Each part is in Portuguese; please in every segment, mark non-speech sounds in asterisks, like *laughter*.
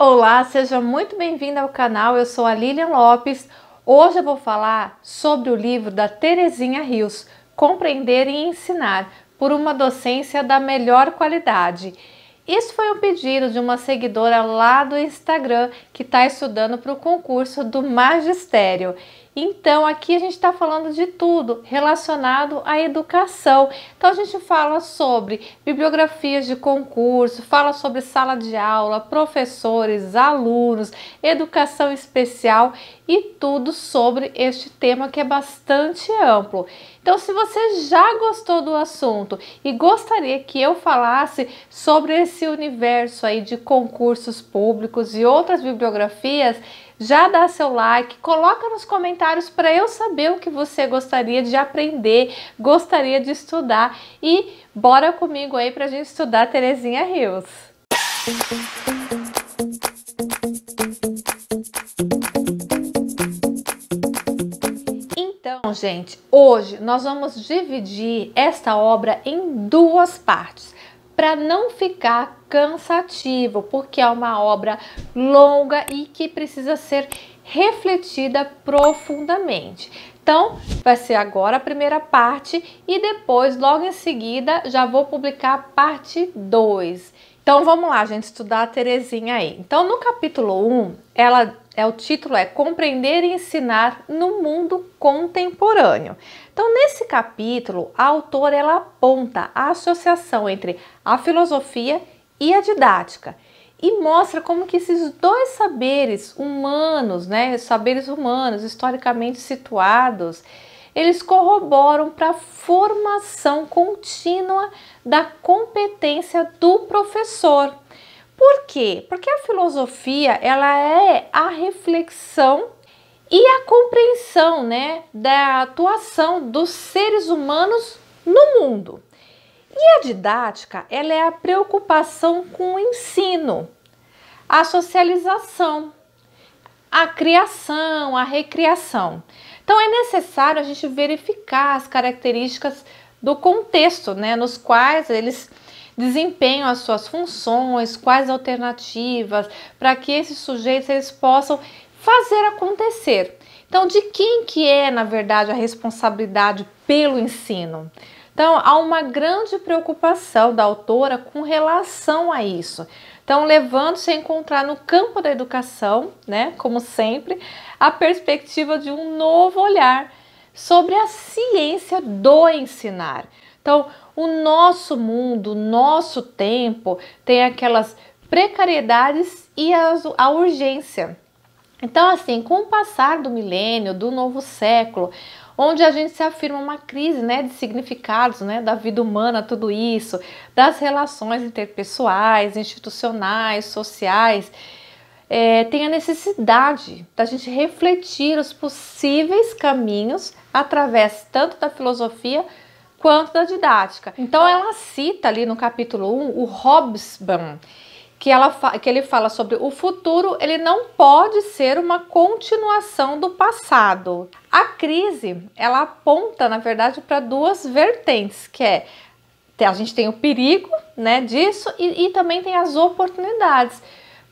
Olá, seja muito bem-vindo ao canal. Eu sou a Lilian Lopes. Hoje eu vou falar sobre o livro da Terezinha Rios, Compreender e Ensinar por uma docência da melhor qualidade. Isso foi um pedido de uma seguidora lá do Instagram que está estudando para o concurso do magistério então, aqui a gente está falando de tudo relacionado à educação. Então, a gente fala sobre bibliografias de concurso, fala sobre sala de aula, professores, alunos, educação especial e tudo sobre este tema que é bastante amplo. Então, se você já gostou do assunto e gostaria que eu falasse sobre esse universo aí de concursos públicos e outras bibliografias, já dá seu like, coloca nos comentários para eu saber o que você gostaria de aprender, gostaria de estudar e bora comigo aí para a gente estudar Terezinha Rios. Então, gente, hoje nós vamos dividir esta obra em duas partes para não ficar cansativo, porque é uma obra longa e que precisa ser refletida profundamente. Então, vai ser agora a primeira parte e depois, logo em seguida, já vou publicar a parte 2. Então, vamos lá, gente, estudar a Terezinha aí. Então, no capítulo 1, um, ela é o título é Compreender e ensinar no mundo contemporâneo. Então, nesse capítulo, a autora ela aponta a associação entre a filosofia e a didática e mostra como que esses dois saberes humanos, né, saberes humanos historicamente situados, eles corroboram para a formação contínua da competência do professor. Por quê? Porque a filosofia ela é a reflexão e a compreensão né, da atuação dos seres humanos no mundo. E a didática ela é a preocupação com o ensino, a socialização, a criação, a recriação. Então é necessário a gente verificar as características do contexto, né, nos quais eles desempenham as suas funções, quais alternativas, para que esses sujeitos eles possam fazer acontecer. Então, de quem que é, na verdade, a responsabilidade pelo ensino? Então, há uma grande preocupação da autora com relação a isso. Então, levando-se a encontrar no campo da educação, né, como sempre, a perspectiva de um novo olhar sobre a ciência do ensinar. Então, o nosso mundo, nosso tempo tem aquelas precariedades e a urgência. Então, assim, com o passar do milênio, do novo século, onde a gente se afirma uma crise né, de significados né, da vida humana, tudo isso, das relações interpessoais, institucionais, sociais, é, tem a necessidade da gente refletir os possíveis caminhos através tanto da filosofia quanto da didática. Então tá. ela cita ali no capítulo 1 o Hobsbawm, que, ela que ele fala sobre o futuro, ele não pode ser uma continuação do passado. A crise, ela aponta, na verdade, para duas vertentes, que é a gente tem o perigo né, disso e, e também tem as oportunidades.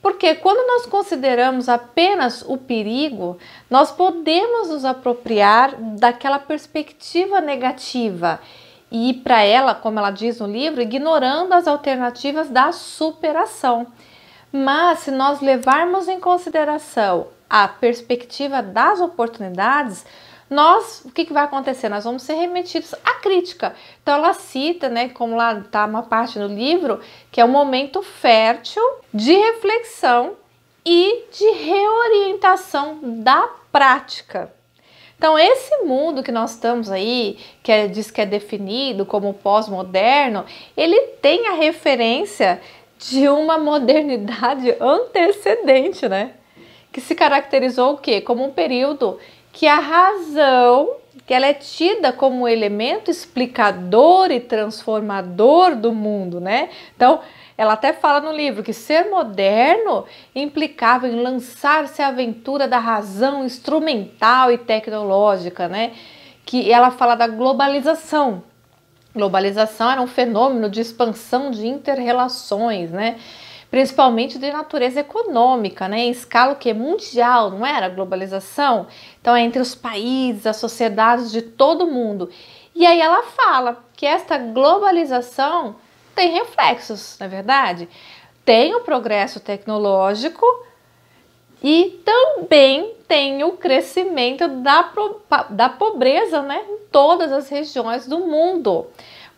Porque quando nós consideramos apenas o perigo, nós podemos nos apropriar daquela perspectiva negativa e ir para ela, como ela diz no livro, ignorando as alternativas da superação. Mas se nós levarmos em consideração a perspectiva das oportunidades, nós, o que, que vai acontecer? Nós vamos ser remetidos à crítica. Então ela cita, né, como lá está uma parte no livro, que é um momento fértil de reflexão e de reorientação da prática. Então, esse mundo que nós estamos aí, que é, diz que é definido como pós-moderno, ele tem a referência de uma modernidade *laughs* antecedente, né? Que se caracterizou o quê? Como um período que a razão, que ela é tida como elemento explicador e transformador do mundo, né? Então, ela até fala no livro que ser moderno implicava em lançar-se à aventura da razão instrumental e tecnológica, né? Que ela fala da globalização. Globalização era um fenômeno de expansão de interrelações, né? principalmente de natureza econômica, né, em escala que é mundial, não era a globalização? Então é entre os países, as sociedades de todo mundo. E aí ela fala que esta globalização tem reflexos, na é verdade, tem o progresso tecnológico e também tem o crescimento da, da pobreza né, em todas as regiões do mundo.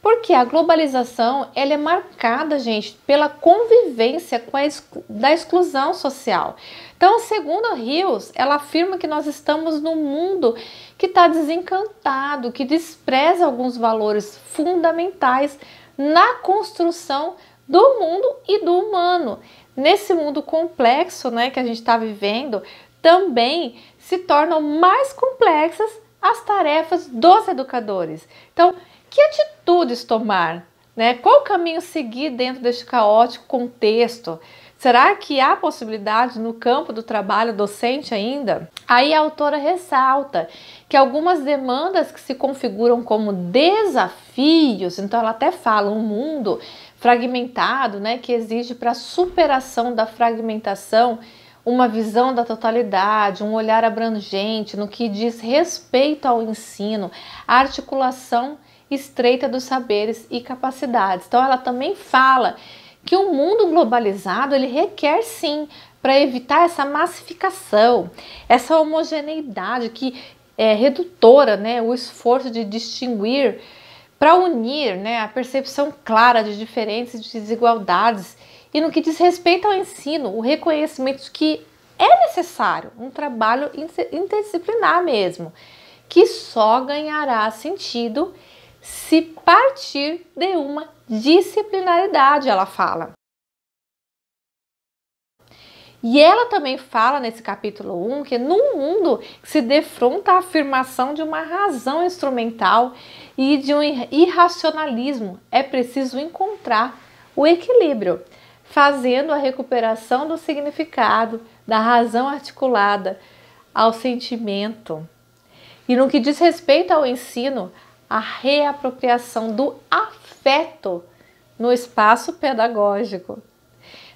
Porque a globalização ela é marcada, gente, pela convivência com a exclu da exclusão social. Então, segundo Rios, ela afirma que nós estamos num mundo que está desencantado, que despreza alguns valores fundamentais na construção do mundo e do humano. Nesse mundo complexo né, que a gente está vivendo, também se tornam mais complexas as tarefas dos educadores. Então, que atitudes tomar? Né? Qual caminho seguir dentro deste caótico contexto? Será que há possibilidade no campo do trabalho docente ainda? Aí a autora ressalta que algumas demandas que se configuram como desafios, então ela até fala um mundo fragmentado, né, que exige para superação da fragmentação uma visão da totalidade, um olhar abrangente no que diz respeito ao ensino, a articulação estreita dos saberes e capacidades. Então ela também fala que o um mundo globalizado ele requer sim para evitar essa massificação, essa homogeneidade que é redutora, né, o esforço de distinguir para unir, né, a percepção clara de diferentes desigualdades e no que diz respeito ao ensino, o reconhecimento de que é necessário um trabalho interdisciplinar mesmo, que só ganhará sentido se partir de uma disciplinaridade, ela fala. E ela também fala nesse capítulo 1 que no mundo que se defronta a afirmação de uma razão instrumental e de um irracionalismo, é preciso encontrar o equilíbrio fazendo a recuperação do significado, da razão articulada ao sentimento. E no que diz respeito ao ensino, a reapropriação do afeto no espaço pedagógico.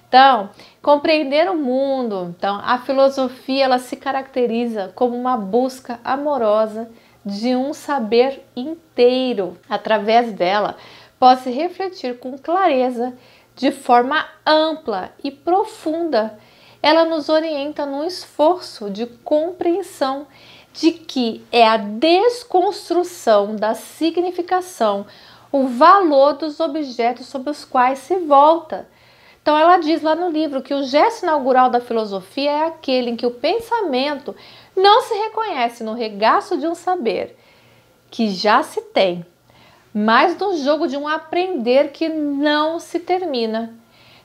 Então, compreender o mundo. Então, a filosofia ela se caracteriza como uma busca amorosa de um saber inteiro. Através dela, pode-se refletir com clareza de forma ampla e profunda. Ela nos orienta num esforço de compreensão de que é a desconstrução da significação, o valor dos objetos sobre os quais se volta. Então, ela diz lá no livro que o gesto inaugural da filosofia é aquele em que o pensamento não se reconhece no regaço de um saber que já se tem, mas no jogo de um aprender que não se termina.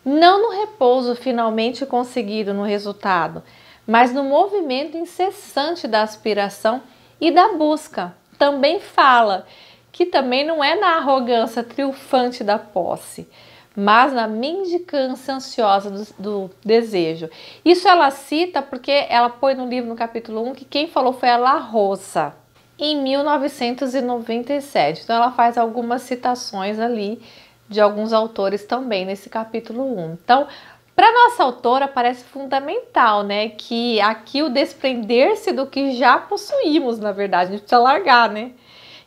Não no repouso finalmente conseguido no resultado, mas no movimento incessante da aspiração e da busca. Também fala que também não é na arrogância triunfante da posse, mas na mendicância ansiosa do, do, desejo. Isso ela cita porque ela põe no livro, no capítulo 1, que quem falou foi a La Rosa em 1997. Então ela faz algumas citações ali de alguns autores também nesse capítulo 1. Então, para nossa autora parece fundamental, né, que aqui o desprender-se do que já possuímos, na verdade, a gente precisa largar, né?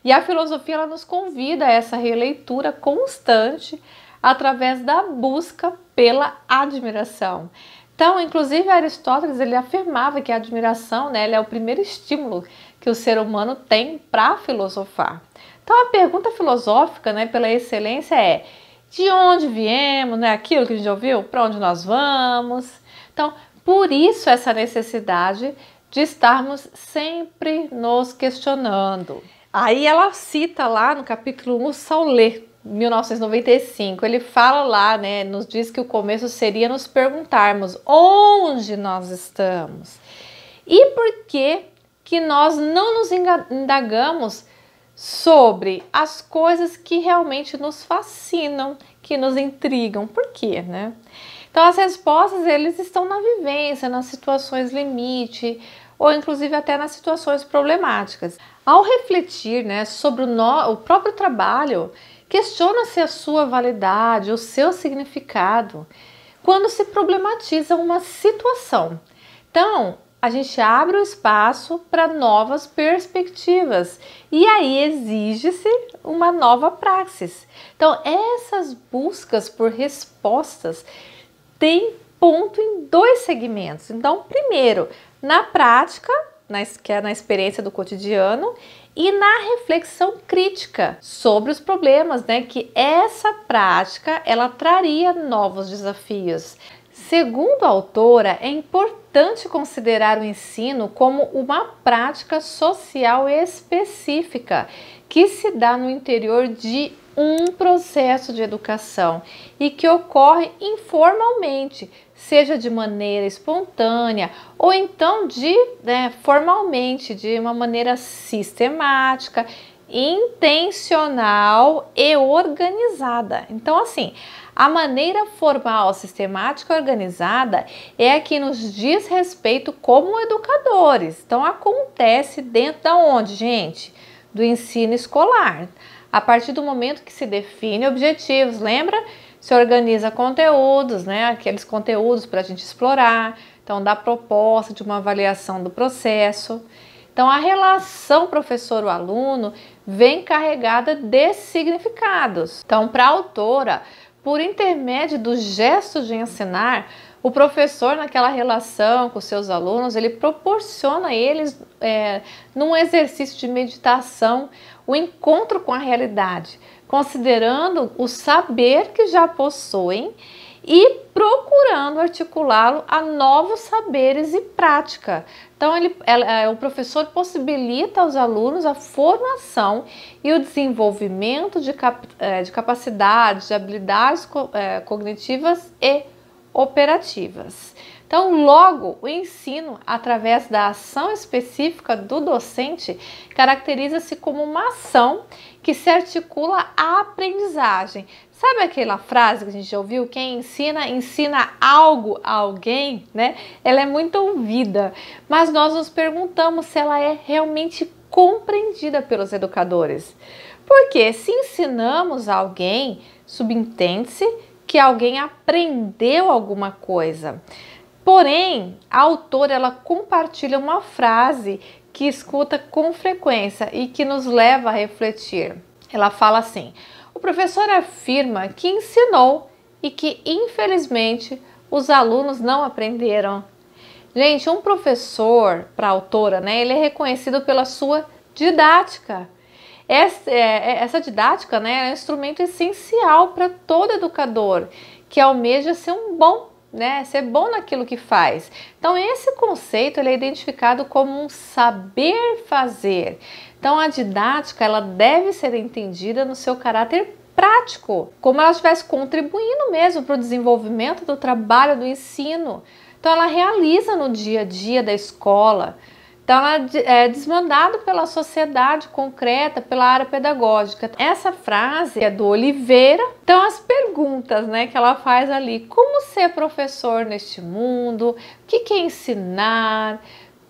E a filosofia ela nos convida a essa releitura constante através da busca pela admiração. Então, inclusive Aristóteles ele afirmava que a admiração, né, é o primeiro estímulo que o ser humano tem para filosofar. Então a pergunta filosófica, né, pela excelência é: de onde viemos, né? Aquilo que a gente ouviu, para onde nós vamos? Então, por isso essa necessidade de estarmos sempre nos questionando. Aí ela cita lá no capítulo 1 Sauler, 1995. Ele fala lá, né, nos diz que o começo seria nos perguntarmos onde nós estamos. E por que que nós não nos indagamos sobre as coisas que realmente nos fascinam, que nos intrigam. Por quê, né? Então as respostas eles estão na vivência, nas situações limite, ou inclusive até nas situações problemáticas. Ao refletir, né, sobre o, no, o próprio trabalho, questiona-se a sua validade, o seu significado, quando se problematiza uma situação. Então, a gente abre o espaço para novas perspectivas e aí exige-se uma nova praxis. Então, essas buscas por respostas têm ponto em dois segmentos. Então, primeiro, na prática, na, que é na experiência do cotidiano, e na reflexão crítica sobre os problemas, né? Que essa prática ela traria novos desafios. Segundo a autora, é importante considerar o ensino como uma prática social específica que se dá no interior de um processo de educação e que ocorre informalmente, seja de maneira espontânea ou então de né, formalmente, de uma maneira sistemática, intencional e organizada. Então, assim, a maneira formal, sistemática e organizada é a que nos diz respeito como educadores. Então acontece dentro da onde, gente? Do ensino escolar. A partir do momento que se define objetivos, lembra? Se organiza conteúdos, né? Aqueles conteúdos para a gente explorar. Então dá proposta de uma avaliação do processo. Então, a relação professor-aluno vem carregada de significados. Então, para a autora, por intermédio do gesto de ensinar, o professor, naquela relação com seus alunos, ele proporciona a eles, é, num exercício de meditação, o encontro com a realidade, considerando o saber que já possuem e procurando articulá-lo a novos saberes e prática, então, ele, ela, é, o professor possibilita aos alunos a formação e o desenvolvimento de, cap, é, de capacidades, de habilidades é, cognitivas e operativas. Então, logo, o ensino, através da ação específica do docente, caracteriza-se como uma ação que se articula à aprendizagem. Sabe aquela frase que a gente já ouviu? Quem ensina, ensina algo a alguém, né? Ela é muito ouvida, mas nós nos perguntamos se ela é realmente compreendida pelos educadores. Porque se ensinamos a alguém, subentende-se que alguém aprendeu alguma coisa. Porém, a autora ela compartilha uma frase que escuta com frequência e que nos leva a refletir. Ela fala assim: o professor afirma que ensinou e que, infelizmente, os alunos não aprenderam. Gente, um professor, para a autora, né, ele é reconhecido pela sua didática. Essa, é, é, essa didática né, é um instrumento essencial para todo educador que almeja ser um bom né, ser bom naquilo que faz. Então esse conceito ele é identificado como um saber fazer. Então a didática ela deve ser entendida no seu caráter prático, como ela estivesse contribuindo mesmo para o desenvolvimento do trabalho do ensino. Então ela realiza no dia a dia da escola, Tá então, ela é desmandado pela sociedade concreta, pela área pedagógica. Essa frase é do Oliveira. Então, as perguntas né, que ela faz ali: como ser professor neste mundo? O que, que é ensinar?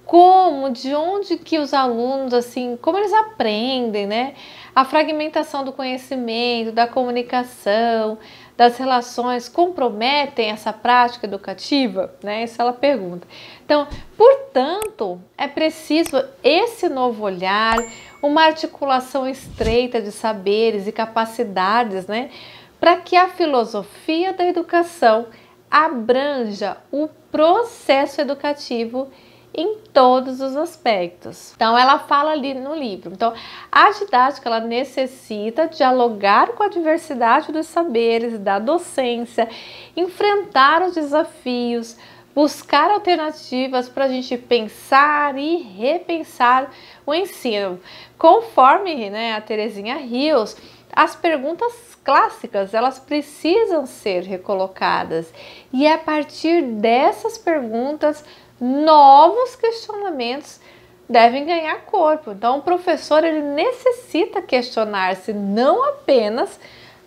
Como, de onde que os alunos, assim, como eles aprendem, né? A fragmentação do conhecimento, da comunicação, das relações comprometem essa prática educativa? Né? Isso ela pergunta. Então, Portanto, é preciso esse novo olhar, uma articulação estreita de saberes e capacidades, né, para que a filosofia da educação abranja o processo educativo em todos os aspectos. Então ela fala ali no livro. Então a didática ela necessita dialogar com a diversidade dos saberes da docência, enfrentar os desafios, buscar alternativas para a gente pensar e repensar o ensino. Conforme né, a Terezinha Rios, as perguntas clássicas elas precisam ser recolocadas e é a partir dessas perguntas novos questionamentos devem ganhar corpo. Então o professor ele necessita questionar-se não apenas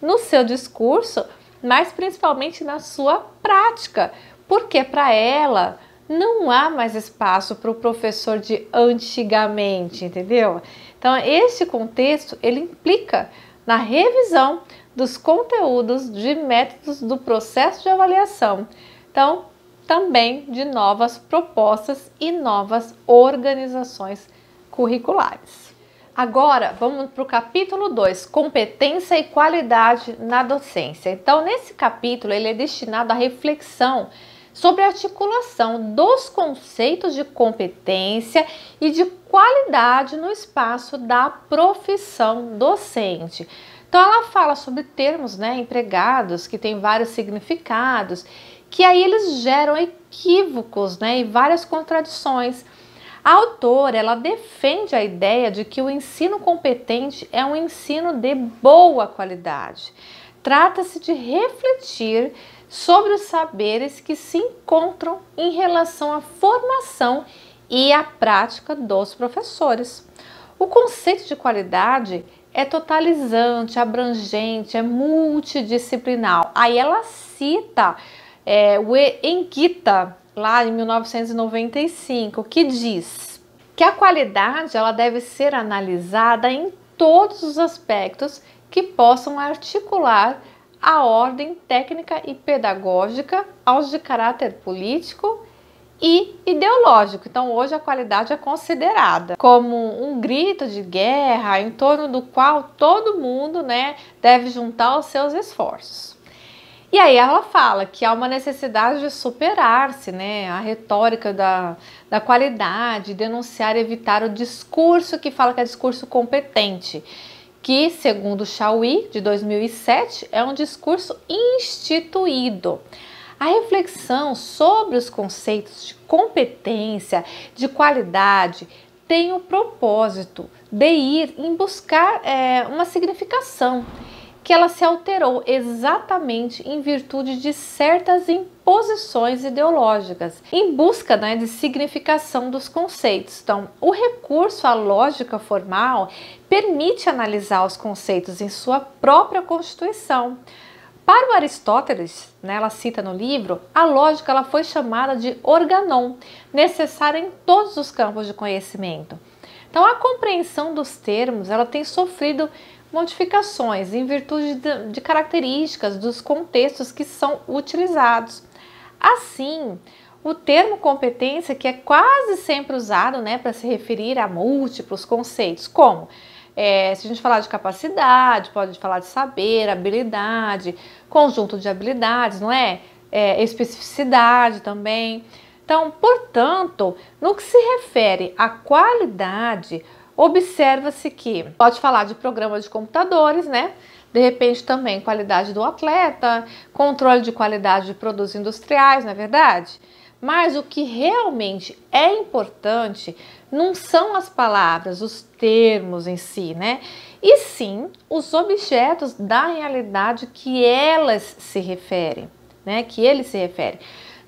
no seu discurso, mas principalmente na sua prática, porque para ela não há mais espaço para o professor de antigamente, entendeu? Então, esse contexto ele implica na revisão dos conteúdos de métodos do processo de avaliação. Então, também de novas propostas e novas organizações curriculares. Agora, vamos para o capítulo 2, competência e qualidade na docência. Então, nesse capítulo, ele é destinado à reflexão sobre a articulação dos conceitos de competência e de qualidade no espaço da profissão docente. Então ela fala sobre termos né, empregados que têm vários significados, que aí eles geram equívocos né, e várias contradições. A autora ela defende a ideia de que o ensino competente é um ensino de boa qualidade. Trata-se de refletir sobre os saberes que se encontram em relação à formação e à prática dos professores. O conceito de qualidade é totalizante, abrangente, é multidisciplinar. Aí ela cita é, o Enquita, lá em 1995, que diz que a qualidade ela deve ser analisada em todos os aspectos que possam articular a ordem técnica e pedagógica aos de caráter político e ideológico. Então, hoje a qualidade é considerada como um grito de guerra em torno do qual todo mundo, né, deve juntar os seus esforços. E aí ela fala que há uma necessidade de superar-se, né, a retórica da, da qualidade, denunciar e evitar o discurso que fala que é discurso competente que, segundo Chauí, de 2007, é um discurso instituído. A reflexão sobre os conceitos de competência, de qualidade, tem o propósito de ir em buscar é, uma significação que ela se alterou exatamente em virtude de certas imposições ideológicas, em busca né, de significação dos conceitos. Então, o recurso à lógica formal permite analisar os conceitos em sua própria constituição. Para o Aristóteles, né, ela cita no livro, a lógica ela foi chamada de organon, necessária em todos os campos de conhecimento. Então, a compreensão dos termos ela tem sofrido modificações em virtude de, de características dos contextos que são utilizados. Assim, o termo competência, que é quase sempre usado né, para se referir a múltiplos conceitos, como é, se a gente falar de capacidade, pode falar de saber, habilidade, conjunto de habilidades, não é? é especificidade também. Então, portanto, no que se refere à qualidade, observa-se que pode falar de programa de computadores, né? De repente também qualidade do atleta, controle de qualidade de produtos industriais, não é verdade? Mas o que realmente é importante não são as palavras, os termos em si, né? E sim os objetos da realidade que elas se referem, né? Que eles se referem.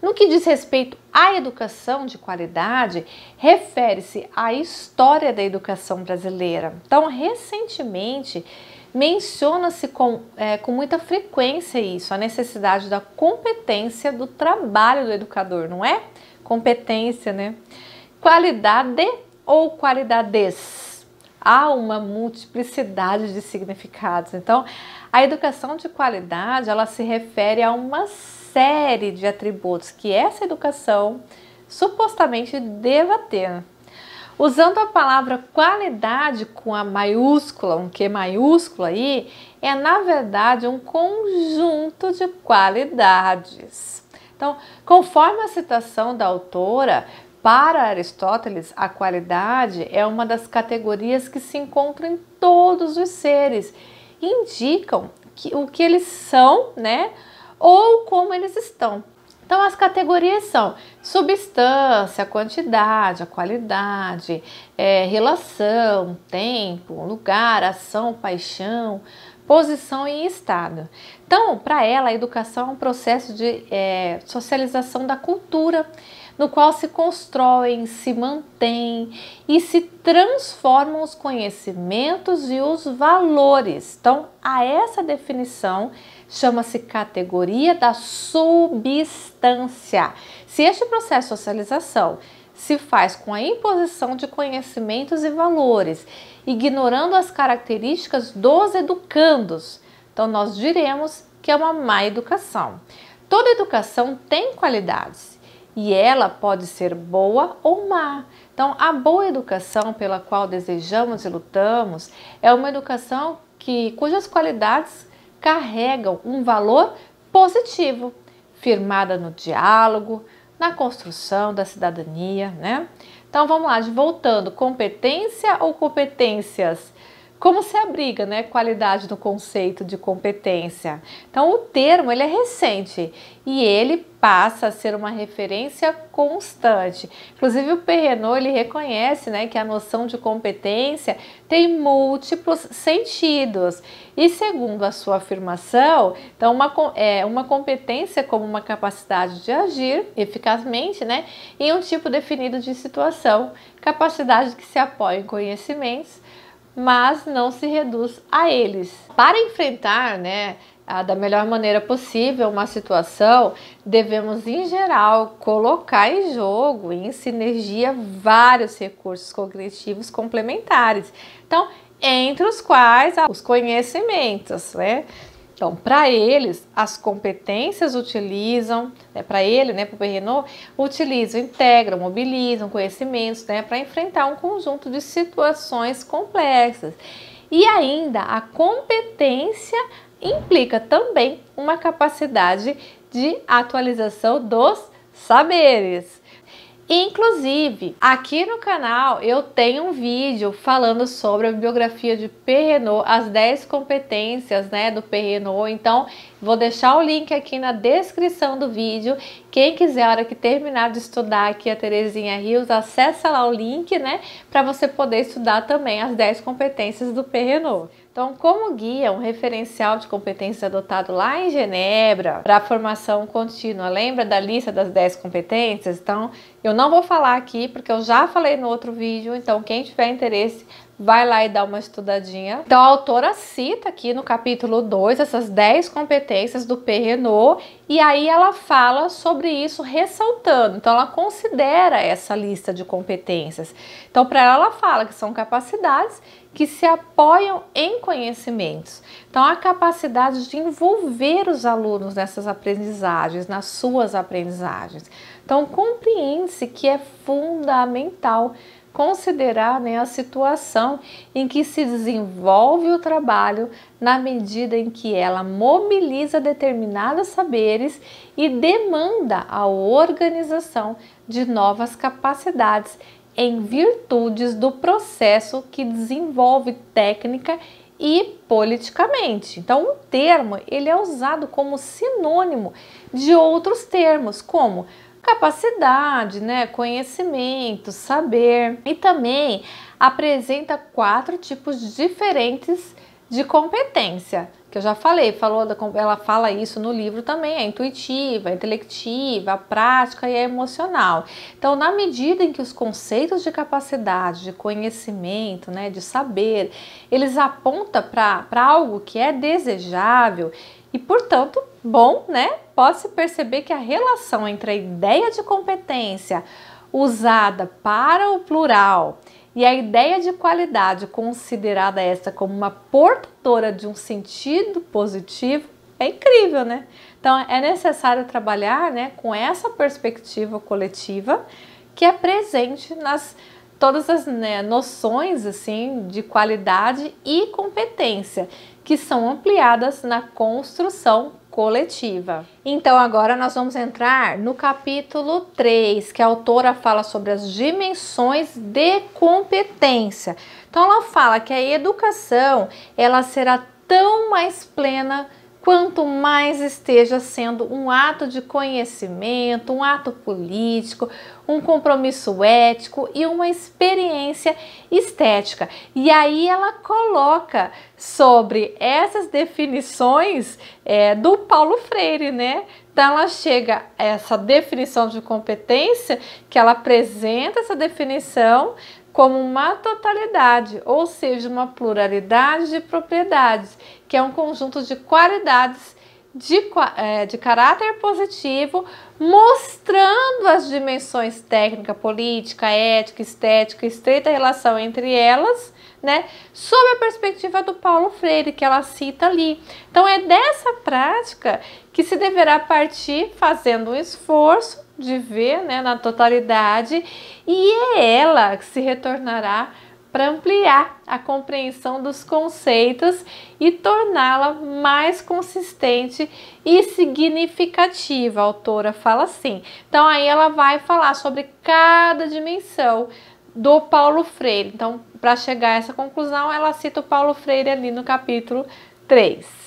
No que diz respeito a educação de qualidade refere-se à história da educação brasileira. Então, recentemente, menciona-se com, é, com muita frequência isso, a necessidade da competência do trabalho do educador, não é? Competência, né? Qualidade ou qualidades? Há uma multiplicidade de significados. Então, a educação de qualidade, ela se refere a uma série de atributos que essa educação supostamente deva ter. Usando a palavra qualidade com a maiúscula, um Q maiúsculo aí, é na verdade um conjunto de qualidades. Então, conforme a citação da autora, para Aristóteles, a qualidade é uma das categorias que se encontram em todos os seres, indicam que, o que eles são, né? ou como eles estão. Então, as categorias são substância, quantidade, a qualidade, é, relação, tempo, lugar, ação, paixão, posição e estado. Então, para ela, a educação é um processo de é, socialização da cultura, no qual se constroem, se mantêm e se transformam os conhecimentos e os valores. Então, a essa definição chama-se categoria da substância. Se este processo de socialização se faz com a imposição de conhecimentos e valores, ignorando as características dos educandos, então nós diremos que é uma má educação. Toda educação tem qualidades e ela pode ser boa ou má. Então, a boa educação pela qual desejamos e lutamos é uma educação que cujas qualidades carregam um valor positivo, firmada no diálogo, na construção da cidadania, né? Então vamos lá, voltando, competência ou competências como se abriga, né, qualidade no conceito de competência? Então, o termo ele é recente e ele passa a ser uma referência constante. Inclusive, o Perrenot ele reconhece, né, que a noção de competência tem múltiplos sentidos. E segundo a sua afirmação, então uma, é, uma competência como uma capacidade de agir eficazmente, né, em um tipo definido de situação, capacidade que se apoia em conhecimentos mas não se reduz a eles. Para enfrentar, né, da melhor maneira possível uma situação, devemos, em geral, colocar em jogo, em sinergia, vários recursos cognitivos complementares. Então, entre os quais os conhecimentos, né? Então, para eles, as competências utilizam, né, para ele, né, para o Renault, utilizam, integram, mobilizam conhecimentos né, para enfrentar um conjunto de situações complexas. E ainda, a competência implica também uma capacidade de atualização dos saberes. Inclusive, aqui no canal eu tenho um vídeo falando sobre a biografia de Perrenot, as 10 competências né, do Perrenot. Então, vou deixar o link aqui na descrição do vídeo. Quem quiser, a hora que terminar de estudar aqui a Terezinha Rios, acessa lá o link, né? Para você poder estudar também as 10 competências do Perrenot. Então, como guia, é um referencial de competências adotado lá em Genebra para a formação contínua. Lembra da lista das 10 competências? Então, eu não vou falar aqui porque eu já falei no outro vídeo, então quem tiver interesse vai lá e dá uma estudadinha. Então a autora cita aqui no capítulo 2 essas 10 competências do P. Renault e aí ela fala sobre isso ressaltando. Então ela considera essa lista de competências. Então para ela ela fala que são capacidades que se apoiam em conhecimentos. Então, a capacidade de envolver os alunos nessas aprendizagens, nas suas aprendizagens. Então, compreende-se que é fundamental considerar né, a situação em que se desenvolve o trabalho na medida em que ela mobiliza determinados saberes e demanda a organização de novas capacidades em virtudes do processo que desenvolve técnica e politicamente. Então, o um termo ele é usado como sinônimo de outros termos, como capacidade, né, conhecimento, saber e também apresenta quatro tipos diferentes de competência, que eu já falei, falou da, ela fala isso no livro também, é intuitiva, a é intelectiva, a prática e a é emocional. Então, na medida em que os conceitos de capacidade, de conhecimento, né, de saber, eles apontam para algo que é desejável e, portanto, bom, né? Pode-se perceber que a relação entre a ideia de competência usada para o plural e a ideia de qualidade considerada esta como uma portadora de um sentido positivo é incrível, né? Então é necessário trabalhar, né, com essa perspectiva coletiva que é presente nas todas as né, noções assim de qualidade e competência que são ampliadas na construção coletiva. Então agora nós vamos entrar no capítulo 3, que a autora fala sobre as dimensões de competência. Então ela fala que a educação, ela será tão mais plena quanto mais esteja sendo um ato de conhecimento, um ato político, um compromisso ético e uma experiência estética. E aí ela coloca sobre essas definições é, do Paulo Freire, né? Então ela chega a essa definição de competência, que ela apresenta essa definição como uma totalidade, ou seja, uma pluralidade de propriedades, que é um conjunto de qualidades de, é, de, caráter positivo, mostrando as dimensões técnica, política, ética, estética, estreita relação entre elas, né? Sob a perspectiva do Paulo Freire, que ela cita ali. Então, é dessa prática que se deverá partir fazendo um esforço de ver né, na totalidade, e é ela que se retornará para ampliar a compreensão dos conceitos e torná-la mais consistente e significativa. A autora fala assim. Então aí ela vai falar sobre cada dimensão do Paulo Freire. Então, para chegar a essa conclusão, ela cita o Paulo Freire ali no capítulo 3.